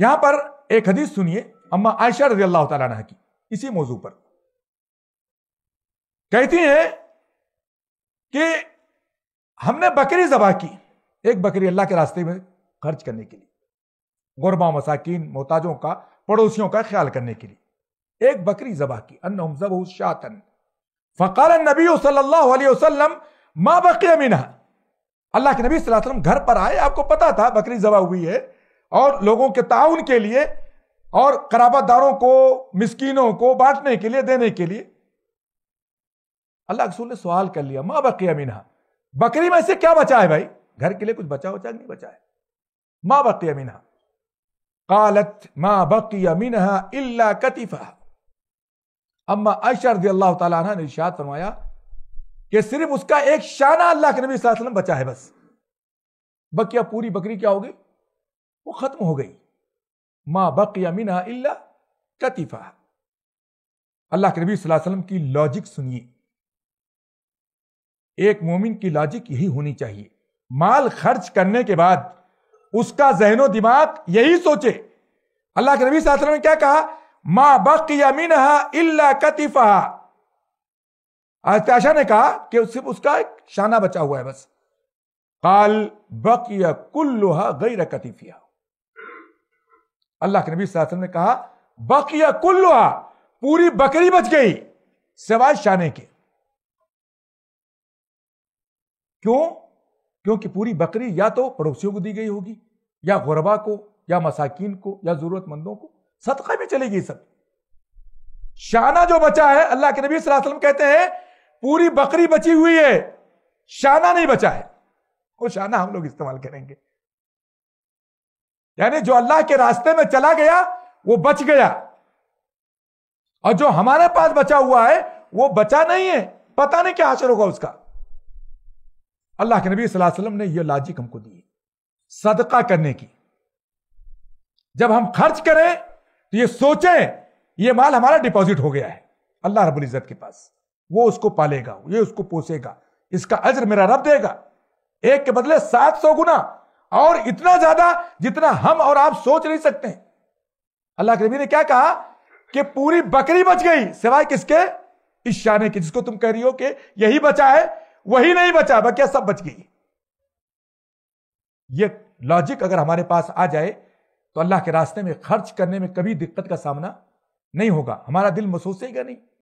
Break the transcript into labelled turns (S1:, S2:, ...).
S1: यहां पर एक हदीस सुनिए अम्मा आयशा रजी अल्लाह तला की इसी मौजू पर कहती हैं कि हमने बकरी जबा की एक बकरी अल्लाह के रास्ते में खर्च करने के लिए गुरबा मसाकिन मोहताजों का पड़ोसियों का ख्याल करने के लिए एक बकरी जबा की अन्न जबू शातन फ़काल नबी वसल्लम मा बकिया मीना अल्लाह के नबी वसल्लम घर पर आए आपको पता था बकरी जबा हुई है और लोगों के ताउन के लिए और कराबतदारों को मिस्कीनों को बांटने के लिए देने के लिए अल्लाह रसूल ने सवाल कर लिया माँ बकिया मीना बकरी में से क्या बचा है भाई घर के लिए कुछ बचा उचा नहीं बचा है माँ बकिया मीना कालत माँ बकिया मीना इल्ला कतीफा अम्मा अशर अल्लाह तला ने इशाद फरमाया कि सिर्फ उसका एक शाना अल्लाह के नबी वसल्लम बचा है बस बकिया पूरी बकरी क्या होगी वो ख़त्म हो गई माँ बक मिना इल्ला कतीफ़ा अल्लाह के नबी वसल्लम की लॉजिक सुनिए एक मोमिन की लॉजिक यही होनी चाहिए माल खर्च करने के बाद उसका जहनो दिमाग यही सोचे अल्लाह के नबी वसल्लम ने क्या कहा माँ बक मिना इल्ला कतीफ़ा आयताशा ने कहा कि सिर्फ उसका एक शाना बचा हुआ है बस काल बक या कुल्लुहा गई रकतीफिया अल्लाह के नबी वसल्लम ने कहा बकिया कुल्लुहा पूरी बकरी बच गई सिवाय शाने के क्यों क्योंकि पूरी बकरी या तो पड़ोसियों को दी गई होगी या गुरबा को या मसाकिन को या जरूरतमंदों को सदका में चलेगी सब शाना जो बचा है अल्लाह के नबी वसल्लम कहते हैं पूरी बकरी बची हुई है शाना नहीं बचा है वो शाना हम लोग इस्तेमाल करेंगे यानी जो अल्लाह के रास्ते में चला गया वो बच गया और जो हमारे पास बचा हुआ है वो बचा नहीं है पता नहीं क्या हासिल होगा उसका अल्लाह के नबी वसल्लम ने यह लॉजिक हमको दी सदका करने की जब हम खर्च करें तो ये सोचें ये माल हमारा डिपॉजिट हो गया है अल्लाह रबुल इज़्ज़त के पास वो उसको पालेगा ये उसको पोसेगा इसका अजर मेरा रब देगा एक के बदले सात सौ गुना और इतना ज्यादा जितना हम और आप सोच नहीं सकते अल्लाह के नबी ने क्या कहा कि पूरी बकरी बच गई सिवाय किसके इस शाने की जिसको तुम कह रही हो कि यही बचा है वही नहीं बचा बकिया सब बच गई ये लॉजिक अगर हमारे पास आ जाए तो अल्लाह के रास्ते में खर्च करने में कभी दिक्कत का सामना नहीं होगा हमारा दिल महसूस ही नहीं